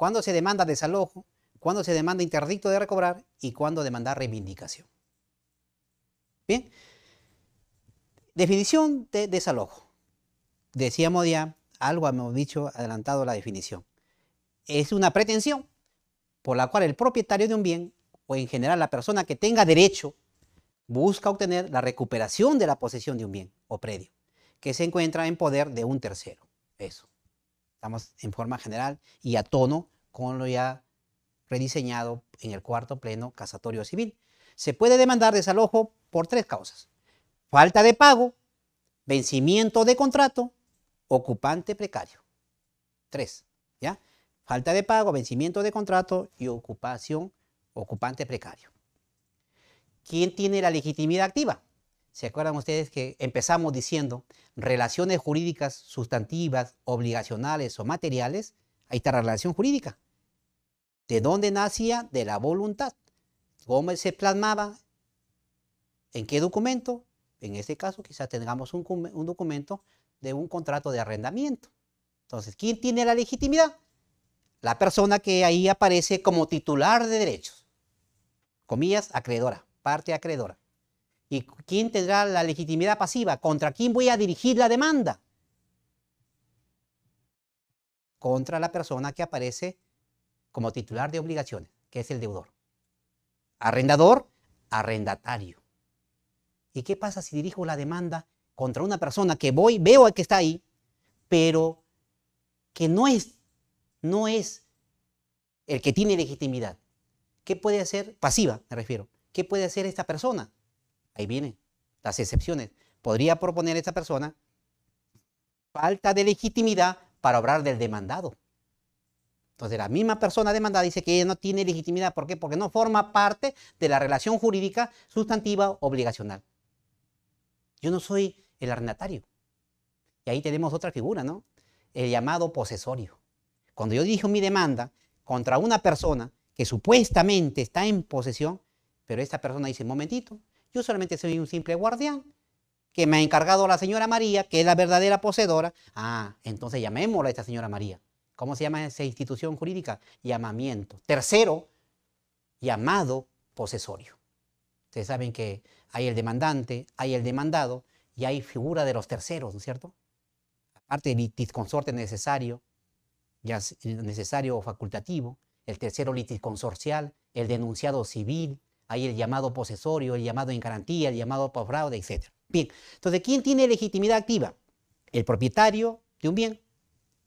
cuándo se demanda desalojo, cuándo se demanda interdicto de recobrar y cuándo demanda reivindicación. Bien, definición de desalojo. Decíamos ya, algo hemos dicho adelantado la definición. Es una pretensión por la cual el propietario de un bien o en general la persona que tenga derecho busca obtener la recuperación de la posesión de un bien o predio que se encuentra en poder de un tercero. Eso estamos en forma general y a tono con lo ya rediseñado en el cuarto pleno casatorio civil. Se puede demandar desalojo por tres causas. Falta de pago, vencimiento de contrato, ocupante precario. Tres, ¿ya? Falta de pago, vencimiento de contrato y ocupación, ocupante precario. ¿Quién tiene la legitimidad activa? ¿Se acuerdan ustedes que empezamos diciendo relaciones jurídicas sustantivas, obligacionales o materiales? Ahí está la relación jurídica. ¿De dónde nacía? De la voluntad. ¿Cómo se plasmaba? ¿En qué documento? En este caso, quizás tengamos un, un documento de un contrato de arrendamiento. Entonces, ¿quién tiene la legitimidad? La persona que ahí aparece como titular de derechos. Comillas, acreedora, parte acreedora. ¿Y quién tendrá la legitimidad pasiva? ¿Contra quién voy a dirigir la demanda? Contra la persona que aparece como titular de obligaciones, que es el deudor. Arrendador, arrendatario. ¿Y qué pasa si dirijo la demanda contra una persona que voy, veo que está ahí, pero que no es, no es el que tiene legitimidad? ¿Qué puede hacer? Pasiva, me refiero. ¿Qué puede hacer esta persona? Ahí vienen las excepciones. Podría proponer esta persona falta de legitimidad para obrar del demandado. Entonces la misma persona demandada dice que ella no tiene legitimidad. ¿Por qué? Porque no forma parte de la relación jurídica sustantiva obligacional. Yo no soy el arrendatario. Y ahí tenemos otra figura, ¿no? El llamado posesorio. Cuando yo dirijo mi demanda contra una persona que supuestamente está en posesión, pero esta persona dice, momentito, yo solamente soy un simple guardián que me ha encargado la señora María, que es la verdadera poseedora. Ah, entonces llamémosla a esta señora María. ¿Cómo se llama esa institución jurídica? Llamamiento. Tercero, llamado posesorio. Ustedes saben que hay el demandante, hay el demandado y hay figura de los terceros, ¿no es cierto? Aparte del litisconsorte necesario, ya necesario o facultativo, el tercero litisconsorcial, el denunciado civil, hay el llamado posesorio, el llamado en garantía, el llamado por fraude, etc. Bien, entonces, ¿quién tiene legitimidad activa? El propietario de un bien,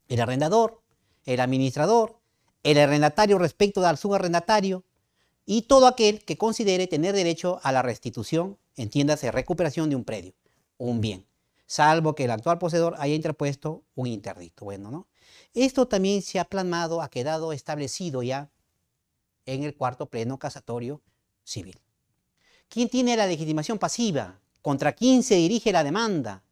el arrendador, el administrador, el arrendatario respecto al subarrendatario y todo aquel que considere tener derecho a la restitución, entiéndase, recuperación de un predio un bien, salvo que el actual poseedor haya interpuesto un interdicto. Bueno, ¿no? Esto también se ha plasmado, ha quedado establecido ya en el cuarto pleno casatorio civil. ¿Quién tiene la legitimación pasiva? ¿Contra quién se dirige la demanda?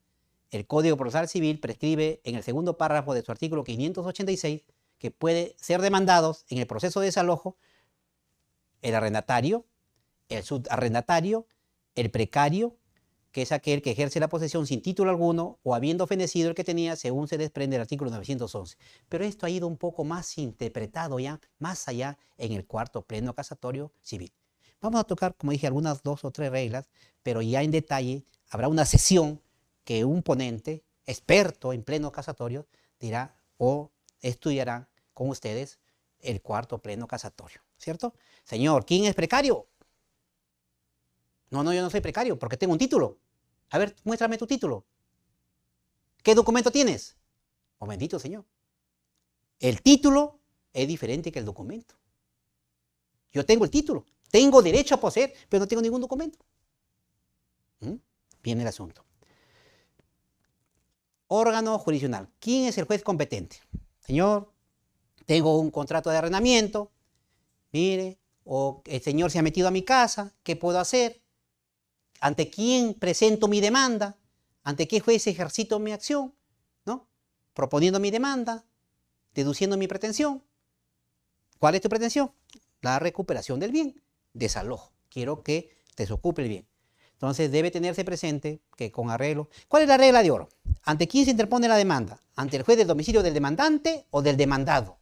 El Código Procesal Civil prescribe en el segundo párrafo de su artículo 586 que puede ser demandados en el proceso de desalojo el arrendatario, el subarrendatario, el precario, que es aquel que ejerce la posesión sin título alguno o habiendo ofendecido el que tenía, según se desprende el artículo 911. Pero esto ha ido un poco más interpretado ya, más allá, en el cuarto pleno casatorio civil. Vamos a tocar, como dije, algunas dos o tres reglas, pero ya en detalle habrá una sesión que un ponente experto en pleno casatorio dirá o estudiará con ustedes el cuarto pleno casatorio, ¿cierto? Señor, ¿quién es precario? No, no, yo no soy precario porque tengo un título. A ver, muéstrame tu título. ¿Qué documento tienes? Oh, bendito Señor. El título es diferente que el documento. Yo tengo el título, tengo derecho a poseer, pero no tengo ningún documento. ¿Mm? Viene el asunto. Órgano jurisdiccional. ¿Quién es el juez competente? Señor, tengo un contrato de arrendamiento. Mire, o el señor se ha metido a mi casa. ¿Qué puedo hacer? ¿Ante quién presento mi demanda? ¿Ante qué juez ejercito mi acción? ¿No? Proponiendo mi demanda, deduciendo mi pretensión. ¿Cuál es tu pretensión? La recuperación del bien desalojo. Quiero que te el bien. Entonces debe tenerse presente que con arreglo. ¿Cuál es la regla de oro? ¿Ante quién se interpone la demanda? ¿Ante el juez del domicilio del demandante o del demandado?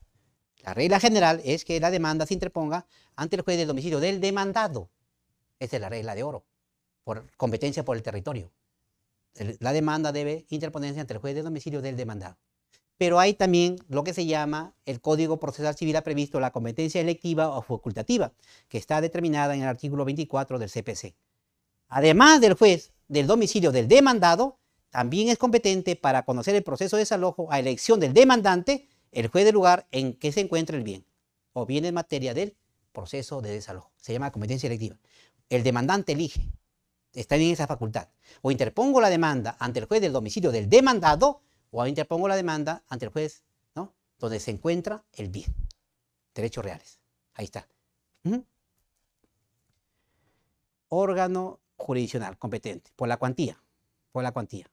La regla general es que la demanda se interponga ante el juez del domicilio del demandado. Esa es la regla de oro, por competencia por el territorio. La demanda debe interponerse ante el juez del domicilio del demandado pero hay también lo que se llama el Código Procesal Civil ha previsto la competencia electiva o facultativa, que está determinada en el artículo 24 del CPC. Además del juez del domicilio del demandado, también es competente para conocer el proceso de desalojo a elección del demandante, el juez del lugar en que se encuentra el bien, o bien en materia del proceso de desalojo. Se llama competencia electiva. El demandante elige, está en esa facultad. O interpongo la demanda ante el juez del domicilio del demandado, o interpongo la demanda ante el juez, ¿no? Donde se encuentra el bien, derechos reales. Ahí está. Órgano jurisdiccional competente, por la cuantía, por la cuantía.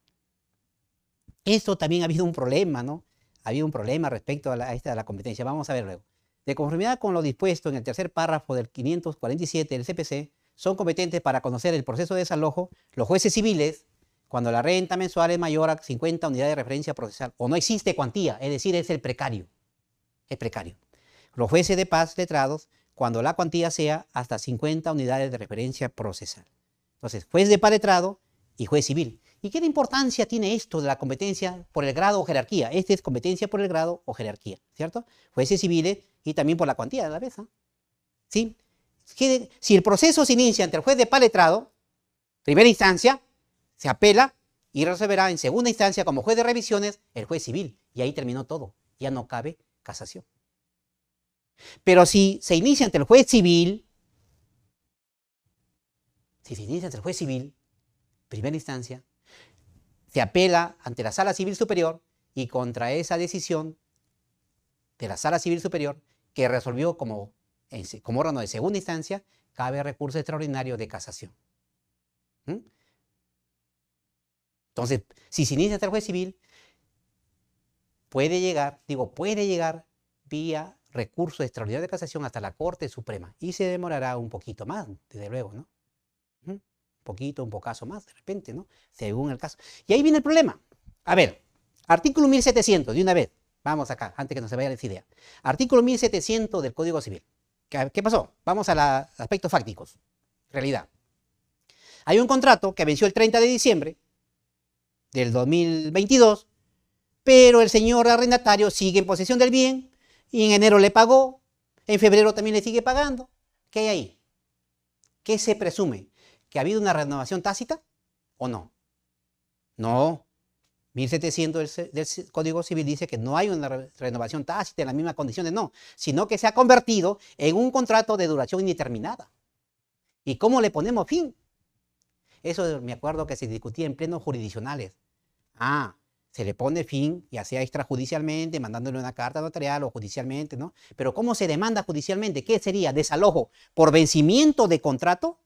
Esto también ha habido un problema, ¿no? Ha habido un problema respecto a, esta, a la competencia. Vamos a ver luego. De conformidad con lo dispuesto en el tercer párrafo del 547 del CPC, son competentes para conocer el proceso de desalojo los jueces civiles cuando la renta mensual es mayor a 50 unidades de referencia procesal o no existe cuantía, es decir, es el precario. Es precario. Los jueces de paz letrados, cuando la cuantía sea hasta 50 unidades de referencia procesal. Entonces, juez de paz letrado y juez civil. ¿Y qué importancia tiene esto de la competencia por el grado o jerarquía? Este es competencia por el grado o jerarquía, ¿cierto? Jueces civiles y también por la cuantía de la mesa. ¿Sí? Si el proceso se inicia entre el juez de paz letrado, primera instancia, se apela y resolverá en segunda instancia como juez de revisiones el juez civil. Y ahí terminó todo. Ya no cabe casación. Pero si se inicia ante el juez civil, si se inicia ante el juez civil, primera instancia, se apela ante la Sala Civil Superior y contra esa decisión de la Sala Civil Superior, que resolvió como, como órgano de segunda instancia, cabe recurso extraordinario de casación. ¿Mm? Entonces, si se inicia hasta el juez civil, puede llegar, digo, puede llegar vía recurso extraordinario de casación hasta la Corte Suprema. Y se demorará un poquito más, desde luego, ¿no? Un poquito, un pocazo más, de repente, ¿no? Según el caso. Y ahí viene el problema. A ver, artículo 1700, de una vez. Vamos acá, antes que no se vaya la idea. Artículo 1700 del Código Civil. ¿Qué pasó? Vamos a los aspectos fácticos. Realidad. Hay un contrato que venció el 30 de diciembre del 2022, pero el señor arrendatario sigue en posesión del bien y en enero le pagó, en febrero también le sigue pagando. ¿Qué hay ahí? ¿Qué se presume? ¿Que ha habido una renovación tácita o no? No. 1700 del, Código Civil dice que no hay una renovación tácita en las mismas condiciones, no, sino que se ha convertido en un contrato de duración indeterminada. ¿Y cómo le ponemos fin? Eso me acuerdo que se discutía en plenos jurisdiccionales. Ah, se le pone fin, ya sea extrajudicialmente, mandándole una carta notarial o judicialmente, ¿no? Pero ¿cómo se demanda judicialmente? ¿Qué sería? ¿Desalojo por vencimiento de contrato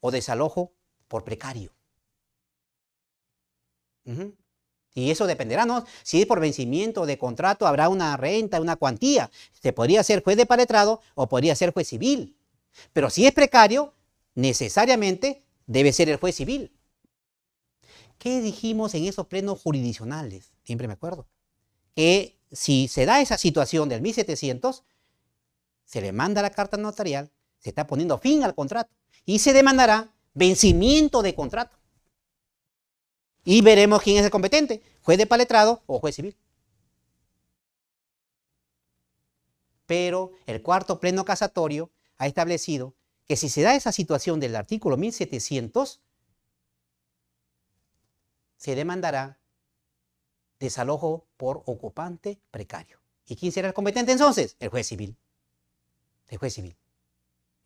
o desalojo por precario? Y eso dependerá, ¿no? Si es por vencimiento de contrato, habrá una renta, una cuantía. Se podría ser juez de paletrado o podría ser juez civil. Pero si es precario, necesariamente debe ser el juez civil. ¿Qué dijimos en esos plenos jurisdiccionales? Siempre me acuerdo. Que si se da esa situación del 1700, se le manda la carta notarial, se está poniendo fin al contrato y se demandará vencimiento de contrato. Y veremos quién es el competente, juez de paletrado o juez civil. Pero el cuarto pleno casatorio ha establecido que si se da esa situación del artículo 1700, se demandará desalojo por ocupante precario. ¿Y quién será el competente entonces? El juez civil. El juez civil.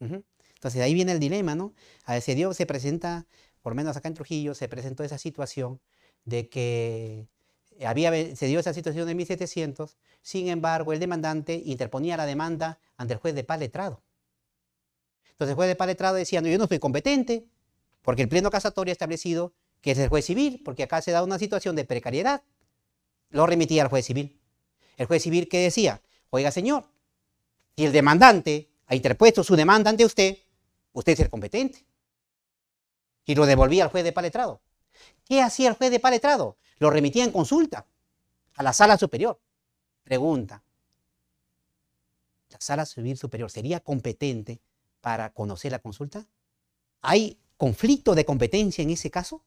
Entonces ahí viene el dilema, ¿no? A se dio, se presenta, por menos acá en Trujillo, se presentó esa situación de que había, se dio esa situación de 1700, sin embargo, el demandante interponía la demanda ante el juez de paz letrado. Entonces el juez de paz letrado decía, no, yo no soy competente, porque el pleno casatorio ha establecido que es el juez civil, porque acá se da una situación de precariedad, lo remitía al juez civil. El juez civil que decía, oiga señor, si el demandante ha interpuesto su demanda ante usted, usted es el competente. Y lo devolvía al juez de paletrado. ¿Qué hacía el juez de paletrado? Lo remitía en consulta a la sala superior. Pregunta. ¿La sala civil superior sería competente para conocer la consulta? ¿Hay conflicto de competencia en ese caso?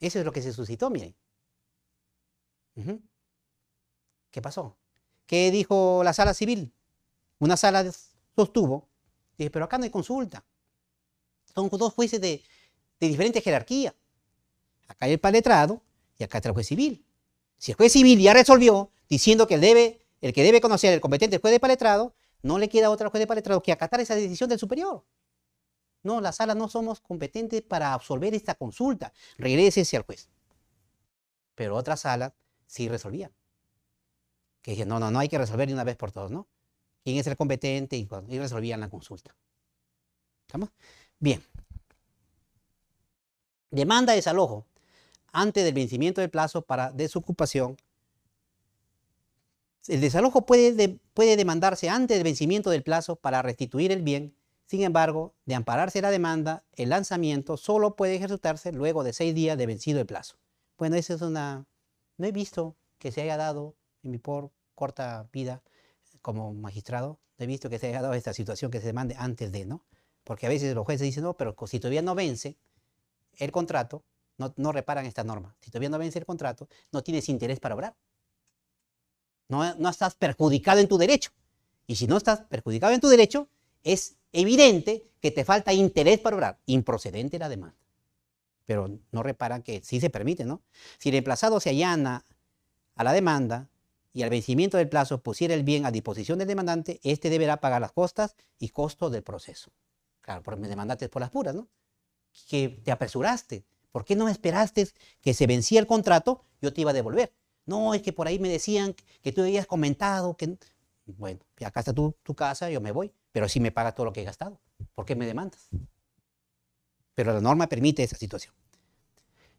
Eso es lo que se suscitó, miren. ¿Qué pasó? ¿Qué dijo la sala civil? Una sala sostuvo, Dije, pero acá no hay consulta. Son dos jueces de, diferentes diferente jerarquía. Acá hay el paletrado y acá está el juez civil. Si el juez civil ya resolvió diciendo que el, debe, el que debe conocer el competente juez de paletrado, no le queda otro juez de paletrado que acatar esa decisión del superior. No, la sala no somos competentes para absolver esta consulta. Regrésese al juez. Pero otras salas sí resolvían. Que dije, no, no, no hay que resolver de una vez por todos, ¿no? ¿Quién es el competente? Y, resolvían la consulta. ¿Estamos? Bien. Demanda de desalojo antes del vencimiento del plazo para desocupación el desalojo puede, puede, demandarse antes del vencimiento del plazo para restituir el bien sin embargo, de ampararse la demanda, el lanzamiento solo puede ejecutarse luego de seis días de vencido el plazo. Bueno, esa es una... No he visto que se haya dado en mi por corta vida como magistrado, no he visto que se haya dado esta situación que se demande antes de, ¿no? Porque a veces los jueces dicen, no, pero si todavía no vence el contrato, no, reparan esta norma. Si todavía no vence el contrato, no tienes interés para obrar. No, no estás perjudicado en tu derecho. Y si no estás perjudicado en tu derecho, es evidente que te falta interés para obrar. Improcedente la demanda. Pero no reparan que sí se permite, ¿no? Si el emplazado se allana a la demanda y al vencimiento del plazo pusiera el bien a disposición del demandante, éste deberá pagar las costas y costos del proceso. Claro, porque me demandaste por las puras, ¿no? Que te apresuraste. ¿Por qué no esperaste que se vencía el contrato? Yo te iba a devolver. No, es que por ahí me decían que tú habías comentado que... Bueno, acá está tu casa, yo me voy pero sí me paga todo lo que he gastado. ¿Por qué me demandas? Pero la norma permite esa situación.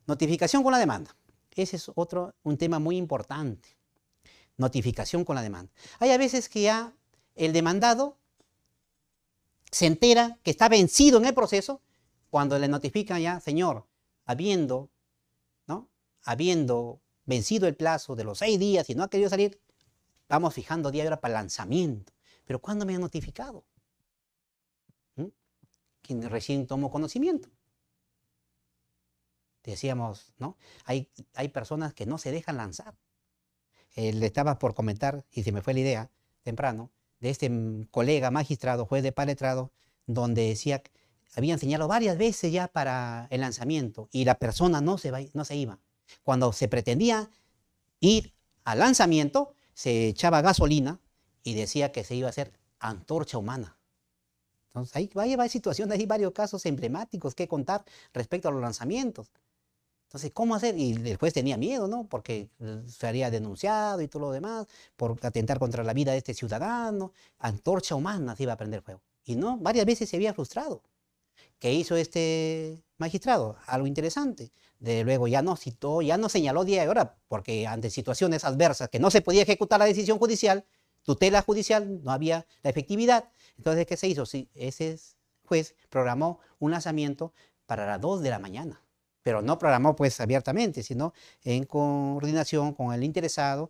Notificación con la demanda. Ese es otro, un tema muy importante. Notificación con la demanda. Hay a veces que ya el demandado se entera que está vencido en el proceso cuando le notifican ya, señor, habiendo, ¿no? Habiendo vencido el plazo de los seis días y no ha querido salir, vamos fijando día y hora para el lanzamiento. Pero ¿cuándo me han notificado? ¿Mm? Quien recién tomó conocimiento. Decíamos, ¿no? Hay, hay personas que no se dejan lanzar. Eh, le estaba por comentar, y se me fue la idea temprano, de este colega magistrado, juez de paletrado, donde decía, habían señalado varias veces ya para el lanzamiento y la persona no se, va, no se iba. Cuando se pretendía ir al lanzamiento, se echaba gasolina y decía que se iba a hacer antorcha humana. Entonces, ahí hay situaciones, hay varios casos emblemáticos que contar respecto a los lanzamientos. Entonces, ¿cómo hacer? Y después tenía miedo, ¿no? Porque eh, sería denunciado y todo lo demás por atentar contra la vida de este ciudadano. Antorcha humana se iba a prender fuego. Y no, varias veces se había frustrado. ¿Qué hizo este magistrado? Algo interesante. De luego ya no citó, ya no señaló día y hora, porque ante situaciones adversas que no se podía ejecutar la decisión judicial, tutela judicial, no había la efectividad. Entonces, ¿qué se hizo? ese juez programó un lanzamiento para las 2 de la mañana, pero no programó pues abiertamente, sino en coordinación con el interesado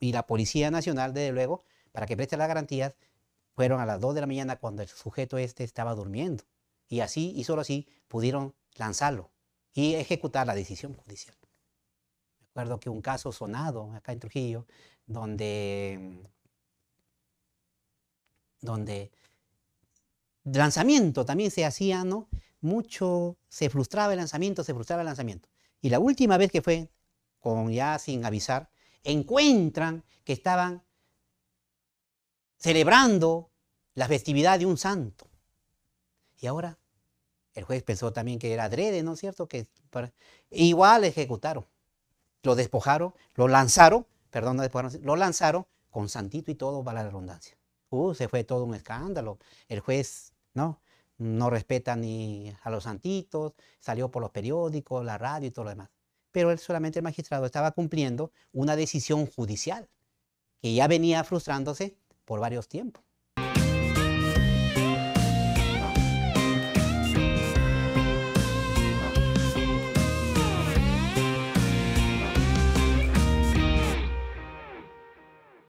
y la Policía Nacional, desde luego, para que preste las garantías, fueron a las 2 de la mañana cuando el sujeto este estaba durmiendo. Y así y solo así pudieron lanzarlo y ejecutar la decisión judicial. Recuerdo que un caso sonado acá en Trujillo, donde donde lanzamiento también se hacía, ¿no? Mucho, se frustraba el lanzamiento, se frustraba el lanzamiento. Y la última vez que fue, con ya sin avisar, encuentran que estaban celebrando la festividad de un santo. Y ahora el juez pensó también que era adrede, ¿no es cierto? Que igual ejecutaron. Lo despojaron, lo lanzaron, perdón, despojaron, lo lanzaron con santito y todo para la redundancia. Uh, se fue todo un escándalo. El juez, ¿no? No respeta ni a los santitos, salió por los periódicos, la radio y todo lo demás. Pero él solamente el magistrado estaba cumpliendo una decisión judicial que ya venía frustrándose por varios tiempos.